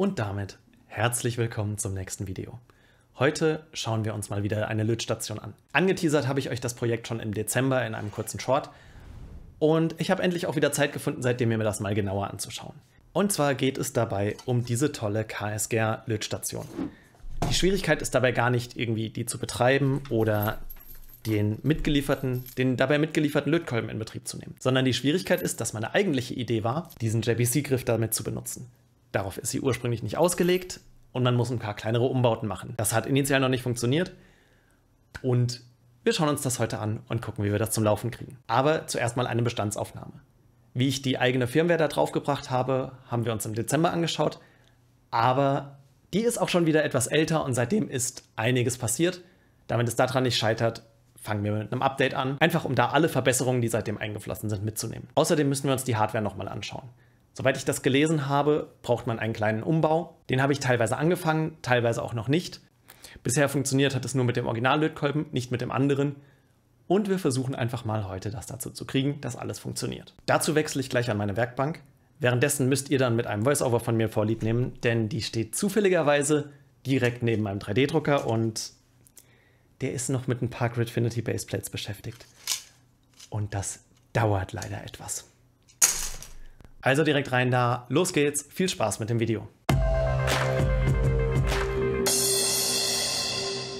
Und damit herzlich willkommen zum nächsten Video. Heute schauen wir uns mal wieder eine Lötstation an. Angeteasert habe ich euch das Projekt schon im Dezember in einem kurzen Short und ich habe endlich auch wieder Zeit gefunden, seitdem mir das mal genauer anzuschauen. Und zwar geht es dabei um diese tolle KSGR-Lötstation. Die Schwierigkeit ist dabei gar nicht irgendwie die zu betreiben oder den mitgelieferten, den dabei mitgelieferten Lötkolben in Betrieb zu nehmen, sondern die Schwierigkeit ist, dass meine eigentliche Idee war, diesen JBC-Griff damit zu benutzen. Darauf ist sie ursprünglich nicht ausgelegt und man muss ein paar kleinere Umbauten machen. Das hat initial noch nicht funktioniert und wir schauen uns das heute an und gucken, wie wir das zum Laufen kriegen. Aber zuerst mal eine Bestandsaufnahme. Wie ich die eigene Firmware da drauf gebracht habe, haben wir uns im Dezember angeschaut, aber die ist auch schon wieder etwas älter und seitdem ist einiges passiert. Damit es daran nicht scheitert, fangen wir mit einem Update an, einfach um da alle Verbesserungen, die seitdem eingeflossen sind, mitzunehmen. Außerdem müssen wir uns die Hardware nochmal anschauen. Soweit ich das gelesen habe, braucht man einen kleinen Umbau. Den habe ich teilweise angefangen, teilweise auch noch nicht. Bisher funktioniert hat es nur mit dem Originallötkolben, nicht mit dem anderen. Und wir versuchen einfach mal heute das dazu zu kriegen, dass alles funktioniert. Dazu wechsle ich gleich an meine Werkbank. Währenddessen müsst ihr dann mit einem Voiceover von mir vorlieb nehmen, denn die steht zufälligerweise direkt neben meinem 3D-Drucker und der ist noch mit ein paar Gridfinity Baseplates beschäftigt. Und das dauert leider etwas. Also direkt rein da, los geht's, viel Spaß mit dem Video.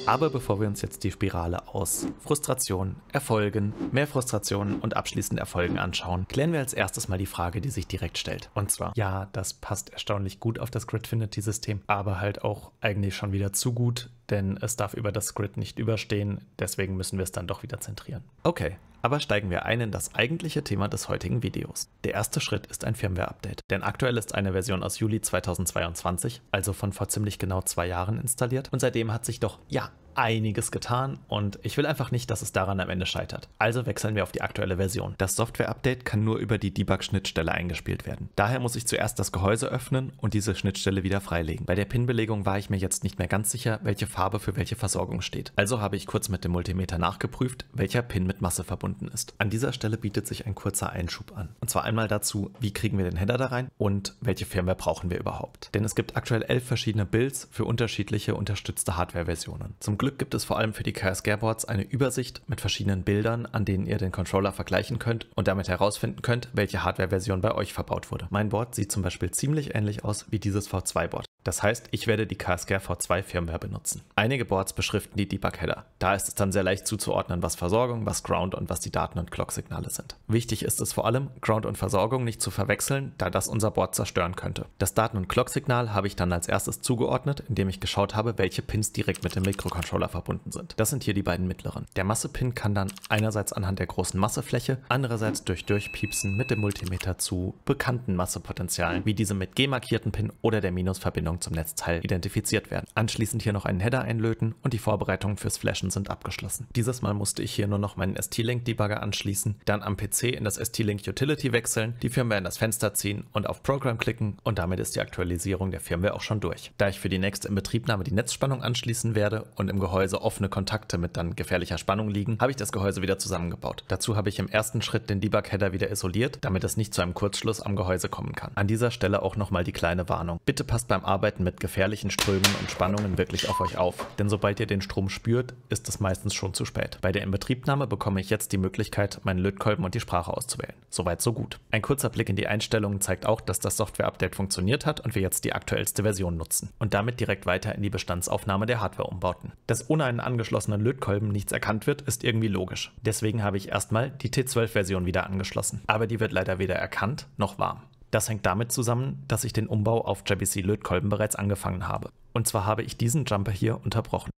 Aber bevor wir uns jetzt die Spirale aus Frustration, Erfolgen, mehr Frustration und abschließend Erfolgen anschauen, klären wir als erstes mal die Frage, die sich direkt stellt. Und zwar, ja, das passt erstaunlich gut auf das Gridfinity-System, aber halt auch eigentlich schon wieder zu gut, denn es darf über das Grid nicht überstehen, deswegen müssen wir es dann doch wieder zentrieren. Okay, aber steigen wir ein in das eigentliche Thema des heutigen Videos. Der erste Schritt ist ein Firmware-Update, denn aktuell ist eine Version aus Juli 2022, also von vor ziemlich genau zwei Jahren installiert und seitdem hat sich doch, ja, einiges getan und ich will einfach nicht, dass es daran am Ende scheitert. Also wechseln wir auf die aktuelle Version. Das Software-Update kann nur über die Debug-Schnittstelle eingespielt werden. Daher muss ich zuerst das Gehäuse öffnen und diese Schnittstelle wieder freilegen. Bei der Pin-Belegung war ich mir jetzt nicht mehr ganz sicher, welche Farbe für welche Versorgung steht. Also habe ich kurz mit dem Multimeter nachgeprüft, welcher Pin mit Masse verbunden ist. An dieser Stelle bietet sich ein kurzer Einschub an. Und zwar einmal dazu, wie kriegen wir den Header da rein und welche Firmware brauchen wir überhaupt. Denn es gibt aktuell elf verschiedene Builds für unterschiedliche unterstützte Hardware-Versionen. Zum Glück gibt es vor allem für die KSG-Boards eine Übersicht mit verschiedenen Bildern, an denen ihr den Controller vergleichen könnt und damit herausfinden könnt, welche Hardware-Version bei euch verbaut wurde. Mein Board sieht zum Beispiel ziemlich ähnlich aus wie dieses V2-Board. Das heißt, ich werde die KSKR V2 Firmware benutzen. Einige Boards beschriften die Debug-Header. Da ist es dann sehr leicht zuzuordnen, was Versorgung, was Ground und was die Daten- und Clock-Signale sind. Wichtig ist es vor allem, Ground und Versorgung nicht zu verwechseln, da das unser Board zerstören könnte. Das Daten- und Clock-Signal habe ich dann als erstes zugeordnet, indem ich geschaut habe, welche Pins direkt mit dem Mikrocontroller verbunden sind. Das sind hier die beiden mittleren. Der Masse-Pin kann dann einerseits anhand der großen Massefläche, andererseits durch Durchpiepsen mit dem Multimeter zu bekannten Massepotenzialen, wie diesem mit G markierten Pin oder der Minusverbindung Verbindungen zum Netzteil identifiziert werden. Anschließend hier noch einen Header einlöten und die Vorbereitungen fürs Flashen sind abgeschlossen. Dieses Mal musste ich hier nur noch meinen ST-Link-Debugger anschließen, dann am PC in das ST-Link Utility wechseln, die Firmware in das Fenster ziehen und auf Program klicken und damit ist die Aktualisierung der Firmware auch schon durch. Da ich für die nächste Inbetriebnahme die Netzspannung anschließen werde und im Gehäuse offene Kontakte mit dann gefährlicher Spannung liegen, habe ich das Gehäuse wieder zusammengebaut. Dazu habe ich im ersten Schritt den Debug-Header wieder isoliert, damit es nicht zu einem Kurzschluss am Gehäuse kommen kann. An dieser Stelle auch nochmal die kleine Warnung. Bitte passt beim Arbeiten Arbeiten mit gefährlichen Strömen und Spannungen wirklich auf euch auf, denn sobald ihr den Strom spürt, ist es meistens schon zu spät. Bei der Inbetriebnahme bekomme ich jetzt die Möglichkeit, meinen Lötkolben und die Sprache auszuwählen. Soweit so gut. Ein kurzer Blick in die Einstellungen zeigt auch, dass das Software-Update funktioniert hat und wir jetzt die aktuellste Version nutzen und damit direkt weiter in die Bestandsaufnahme der Hardware-Umbauten. Dass ohne einen angeschlossenen Lötkolben nichts erkannt wird, ist irgendwie logisch. Deswegen habe ich erstmal die T12-Version wieder angeschlossen, aber die wird leider weder erkannt noch warm. Das hängt damit zusammen, dass ich den Umbau auf JBC Lötkolben bereits angefangen habe. Und zwar habe ich diesen Jumper hier unterbrochen.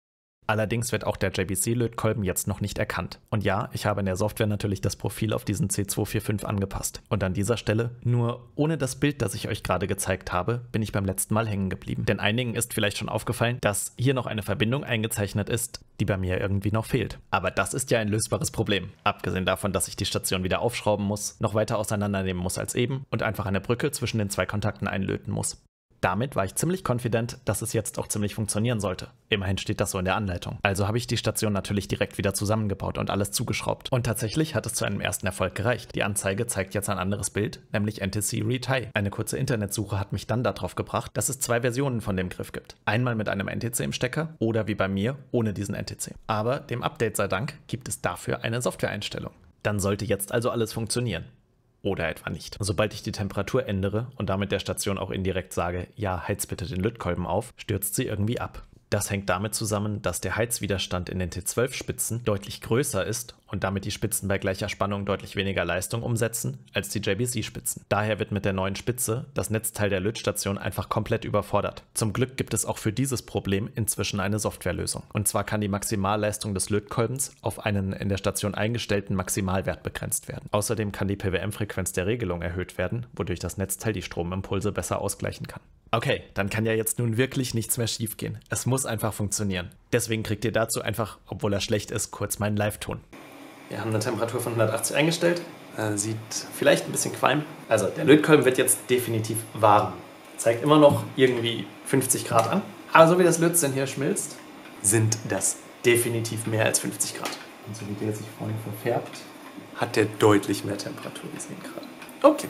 Allerdings wird auch der JBC-Lötkolben jetzt noch nicht erkannt. Und ja, ich habe in der Software natürlich das Profil auf diesen C245 angepasst. Und an dieser Stelle, nur ohne das Bild, das ich euch gerade gezeigt habe, bin ich beim letzten Mal hängen geblieben. Denn einigen ist vielleicht schon aufgefallen, dass hier noch eine Verbindung eingezeichnet ist, die bei mir irgendwie noch fehlt. Aber das ist ja ein lösbares Problem. Abgesehen davon, dass ich die Station wieder aufschrauben muss, noch weiter auseinandernehmen muss als eben und einfach eine Brücke zwischen den zwei Kontakten einlöten muss. Damit war ich ziemlich konfident, dass es jetzt auch ziemlich funktionieren sollte. Immerhin steht das so in der Anleitung. Also habe ich die Station natürlich direkt wieder zusammengebaut und alles zugeschraubt. Und tatsächlich hat es zu einem ersten Erfolg gereicht. Die Anzeige zeigt jetzt ein anderes Bild, nämlich NTC Retie. Eine kurze Internetsuche hat mich dann darauf gebracht, dass es zwei Versionen von dem Griff gibt. Einmal mit einem NTC im Stecker oder wie bei mir ohne diesen NTC. Aber dem Update sei Dank gibt es dafür eine Softwareeinstellung. Dann sollte jetzt also alles funktionieren oder etwa nicht. sobald ich die Temperatur ändere und damit der Station auch indirekt sage, ja, heiz bitte den Lötkolben auf, stürzt sie irgendwie ab. Das hängt damit zusammen, dass der Heizwiderstand in den T12-Spitzen deutlich größer ist und damit die Spitzen bei gleicher Spannung deutlich weniger Leistung umsetzen als die JBC-Spitzen. Daher wird mit der neuen Spitze das Netzteil der Lötstation einfach komplett überfordert. Zum Glück gibt es auch für dieses Problem inzwischen eine Softwarelösung. Und zwar kann die Maximalleistung des Lötkolbens auf einen in der Station eingestellten Maximalwert begrenzt werden. Außerdem kann die PWM-Frequenz der Regelung erhöht werden, wodurch das Netzteil die Stromimpulse besser ausgleichen kann. Okay, dann kann ja jetzt nun wirklich nichts mehr schiefgehen. Es muss muss einfach funktionieren. Deswegen kriegt ihr dazu einfach, obwohl er schlecht ist, kurz meinen Live-Ton. Wir haben eine Temperatur von 180 eingestellt. Äh, sieht vielleicht ein bisschen qualm. Also der Lötkolben wird jetzt definitiv warm. Zeigt immer noch irgendwie 50 Grad an. Aber so wie das Lötzinn hier schmilzt, sind das definitiv mehr als 50 Grad. Und so wie der sich vorhin verfärbt, hat der deutlich mehr Temperatur, wie 10 Grad. Okay.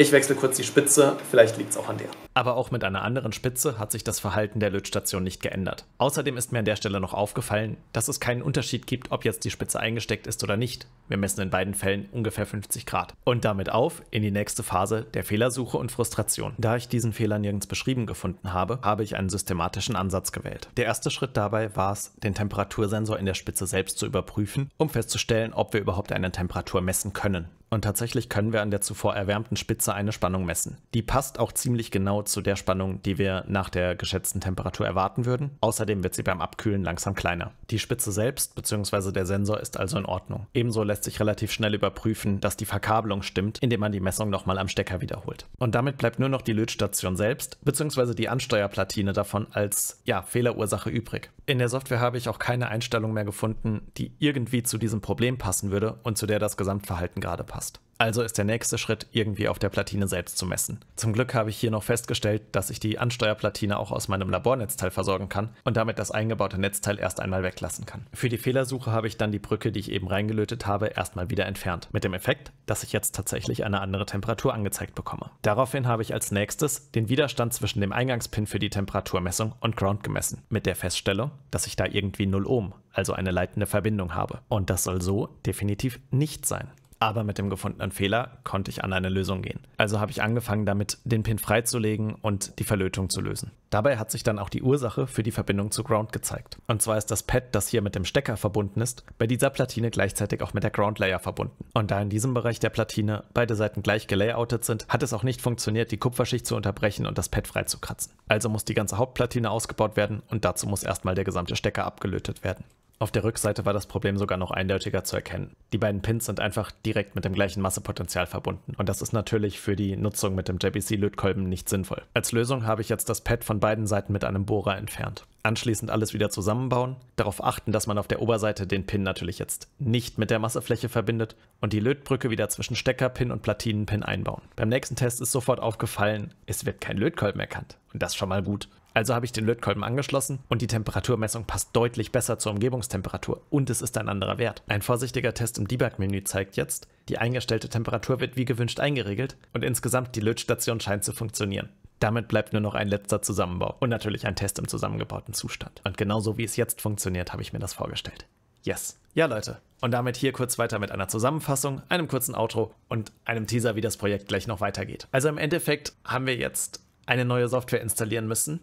Ich wechsle kurz die Spitze, vielleicht liegt es auch an der. Aber auch mit einer anderen Spitze hat sich das Verhalten der Lötstation nicht geändert. Außerdem ist mir an der Stelle noch aufgefallen, dass es keinen Unterschied gibt, ob jetzt die Spitze eingesteckt ist oder nicht. Wir messen in beiden Fällen ungefähr 50 Grad. Und damit auf in die nächste Phase der Fehlersuche und Frustration. Da ich diesen Fehler nirgends beschrieben gefunden habe, habe ich einen systematischen Ansatz gewählt. Der erste Schritt dabei war es, den Temperatursensor in der Spitze selbst zu überprüfen, um festzustellen, ob wir überhaupt eine Temperatur messen können. Und tatsächlich können wir an der zuvor erwärmten Spitze eine Spannung messen. Die passt auch ziemlich genau zu der Spannung, die wir nach der geschätzten Temperatur erwarten würden. Außerdem wird sie beim Abkühlen langsam kleiner. Die Spitze selbst bzw. der Sensor ist also in Ordnung. Ebenso lässt sich relativ schnell überprüfen, dass die Verkabelung stimmt, indem man die Messung nochmal am Stecker wiederholt. Und damit bleibt nur noch die Lötstation selbst bzw. die Ansteuerplatine davon als ja, Fehlerursache übrig. In der Software habe ich auch keine Einstellung mehr gefunden, die irgendwie zu diesem Problem passen würde und zu der das Gesamtverhalten gerade passt. Also ist der nächste Schritt, irgendwie auf der Platine selbst zu messen. Zum Glück habe ich hier noch festgestellt, dass ich die Ansteuerplatine auch aus meinem Labornetzteil versorgen kann und damit das eingebaute Netzteil erst einmal weglassen kann. Für die Fehlersuche habe ich dann die Brücke, die ich eben reingelötet habe, erstmal wieder entfernt. Mit dem Effekt, dass ich jetzt tatsächlich eine andere Temperatur angezeigt bekomme. Daraufhin habe ich als nächstes den Widerstand zwischen dem Eingangspin für die Temperaturmessung und Ground gemessen. Mit der Feststellung, dass ich da irgendwie 0 Ohm, also eine leitende Verbindung habe. Und das soll so definitiv nicht sein aber mit dem gefundenen Fehler konnte ich an eine Lösung gehen. Also habe ich angefangen damit, den Pin freizulegen und die Verlötung zu lösen. Dabei hat sich dann auch die Ursache für die Verbindung zu Ground gezeigt. Und zwar ist das Pad, das hier mit dem Stecker verbunden ist, bei dieser Platine gleichzeitig auch mit der Ground Layer verbunden. Und da in diesem Bereich der Platine beide Seiten gleich gelayoutet sind, hat es auch nicht funktioniert, die Kupferschicht zu unterbrechen und das Pad freizukratzen. Also muss die ganze Hauptplatine ausgebaut werden und dazu muss erstmal der gesamte Stecker abgelötet werden. Auf der Rückseite war das Problem sogar noch eindeutiger zu erkennen. Die beiden Pins sind einfach direkt mit dem gleichen Massepotenzial verbunden und das ist natürlich für die Nutzung mit dem JBC-Lötkolben nicht sinnvoll. Als Lösung habe ich jetzt das Pad von beiden Seiten mit einem Bohrer entfernt. Anschließend alles wieder zusammenbauen, darauf achten, dass man auf der Oberseite den Pin natürlich jetzt nicht mit der Massefläche verbindet und die Lötbrücke wieder zwischen Steckerpin und Platinenpin einbauen. Beim nächsten Test ist sofort aufgefallen, es wird kein Lötkolben erkannt. Und das schon mal gut. Also habe ich den Lötkolben angeschlossen und die Temperaturmessung passt deutlich besser zur Umgebungstemperatur und es ist ein anderer Wert. Ein vorsichtiger Test im Debug-Menü zeigt jetzt, die eingestellte Temperatur wird wie gewünscht eingeregelt und insgesamt die Lötstation scheint zu funktionieren. Damit bleibt nur noch ein letzter Zusammenbau und natürlich ein Test im zusammengebauten Zustand. Und genauso wie es jetzt funktioniert, habe ich mir das vorgestellt. Yes. Ja, Leute. Und damit hier kurz weiter mit einer Zusammenfassung, einem kurzen Outro und einem Teaser, wie das Projekt gleich noch weitergeht. Also im Endeffekt haben wir jetzt eine neue Software installieren müssen,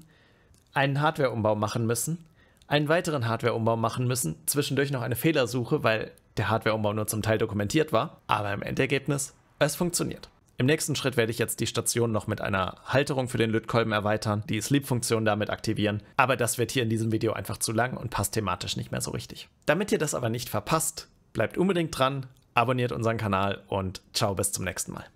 einen Hardware-Umbau machen müssen, einen weiteren Hardware-Umbau machen müssen, zwischendurch noch eine Fehlersuche, weil der Hardware-Umbau nur zum Teil dokumentiert war, aber im Endergebnis, es funktioniert. Im nächsten Schritt werde ich jetzt die Station noch mit einer Halterung für den Lötkolben erweitern, die Sleep-Funktion damit aktivieren, aber das wird hier in diesem Video einfach zu lang und passt thematisch nicht mehr so richtig. Damit ihr das aber nicht verpasst, bleibt unbedingt dran, abonniert unseren Kanal und ciao bis zum nächsten Mal.